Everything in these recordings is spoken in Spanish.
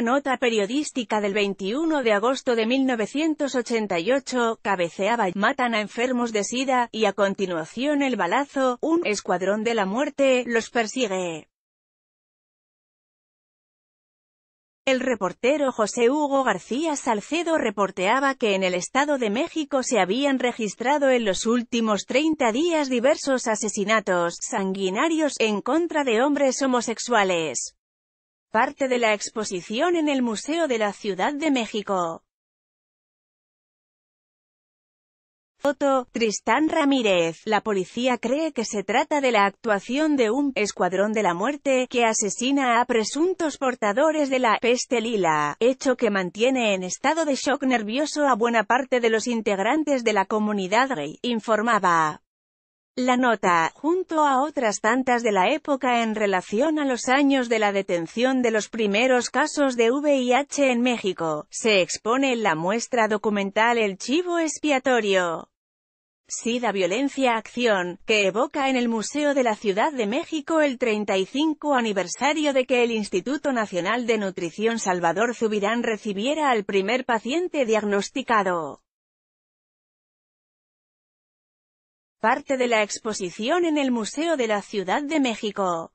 nota periodística del 21 de agosto de 1988, cabeceaba «Matan a enfermos de sida», y a continuación el balazo, un «escuadrón de la muerte» los persigue. El reportero José Hugo García Salcedo reporteaba que en el Estado de México se habían registrado en los últimos 30 días diversos asesinatos sanguinarios en contra de hombres homosexuales parte de la exposición en el Museo de la Ciudad de México. Foto, Tristán Ramírez. La policía cree que se trata de la actuación de un escuadrón de la muerte que asesina a presuntos portadores de la peste lila, hecho que mantiene en estado de shock nervioso a buena parte de los integrantes de la comunidad gay, informaba. La nota, junto a otras tantas de la época en relación a los años de la detención de los primeros casos de VIH en México, se expone en la muestra documental El Chivo Expiatorio. SIDA Violencia Acción, que evoca en el Museo de la Ciudad de México el 35 aniversario de que el Instituto Nacional de Nutrición Salvador Zubirán recibiera al primer paciente diagnosticado. Parte de la exposición en el Museo de la Ciudad de México.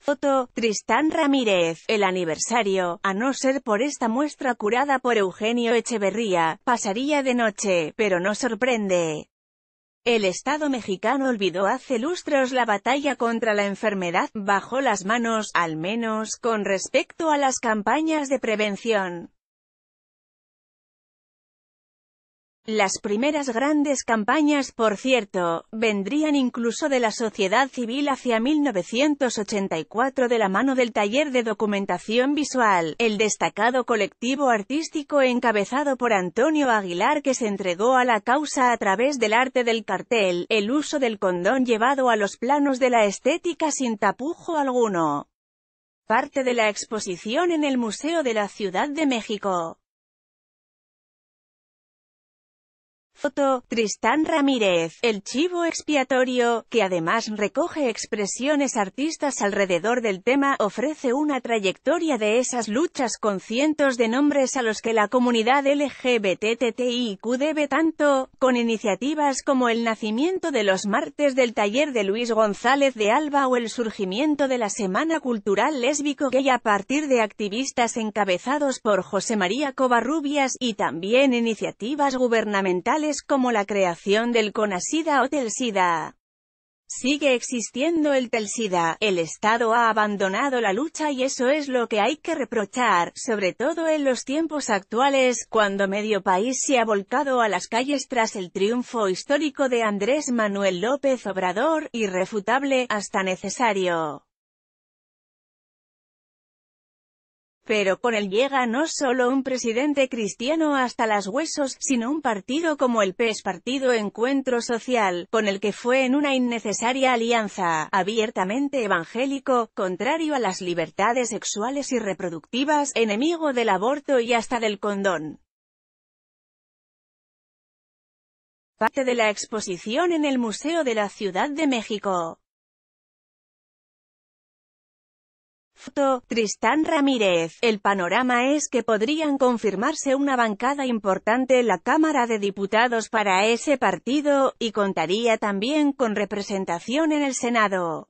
Foto, Tristán Ramírez, el aniversario, a no ser por esta muestra curada por Eugenio Echeverría, pasaría de noche, pero no sorprende. El Estado mexicano olvidó hace lustros la batalla contra la enfermedad, bajo las manos, al menos, con respecto a las campañas de prevención. Las primeras grandes campañas, por cierto, vendrían incluso de la sociedad civil hacia 1984 de la mano del taller de documentación visual, el destacado colectivo artístico encabezado por Antonio Aguilar que se entregó a la causa a través del arte del cartel, el uso del condón llevado a los planos de la estética sin tapujo alguno. Parte de la exposición en el Museo de la Ciudad de México. Foto, Tristán Ramírez, el chivo expiatorio, que además recoge expresiones artistas alrededor del tema, ofrece una trayectoria de esas luchas con cientos de nombres a los que la comunidad LGBTTIQ debe tanto, con iniciativas como el nacimiento de los martes del taller de Luis González de Alba o el surgimiento de la Semana Cultural Lésbico Gay a partir de activistas encabezados por José María Covarrubias, y también iniciativas gubernamentales como la creación del CONASIDA o TELSIDA. Sigue existiendo el TELSIDA, el Estado ha abandonado la lucha y eso es lo que hay que reprochar, sobre todo en los tiempos actuales, cuando medio país se ha volcado a las calles tras el triunfo histórico de Andrés Manuel López Obrador, irrefutable, hasta necesario. Pero con él llega no solo un presidente cristiano hasta las huesos, sino un partido como el PES Partido Encuentro Social, con el que fue en una innecesaria alianza, abiertamente evangélico, contrario a las libertades sexuales y reproductivas, enemigo del aborto y hasta del condón. Parte de la exposición en el Museo de la Ciudad de México. Tristán Ramírez. El panorama es que podrían confirmarse una bancada importante en la Cámara de Diputados para ese partido, y contaría también con representación en el Senado.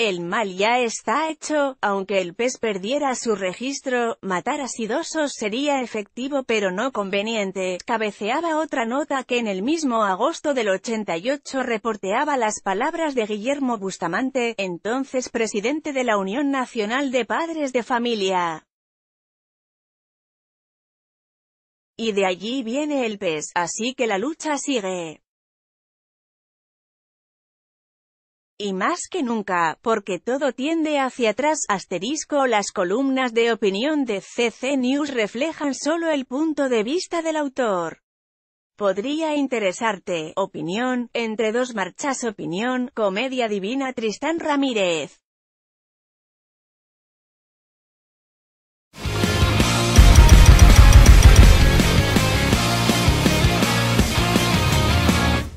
El mal ya está hecho, aunque el pez perdiera su registro, matar a Sidosos sería efectivo pero no conveniente. Cabeceaba otra nota que en el mismo agosto del 88 reporteaba las palabras de Guillermo Bustamante, entonces presidente de la Unión Nacional de Padres de Familia. Y de allí viene el pez, así que la lucha sigue. y más que nunca, porque todo tiende hacia atrás, asterisco las columnas de opinión de CC News reflejan solo el punto de vista del autor. Podría interesarte, opinión, entre dos marchas opinión, comedia divina Tristán Ramírez.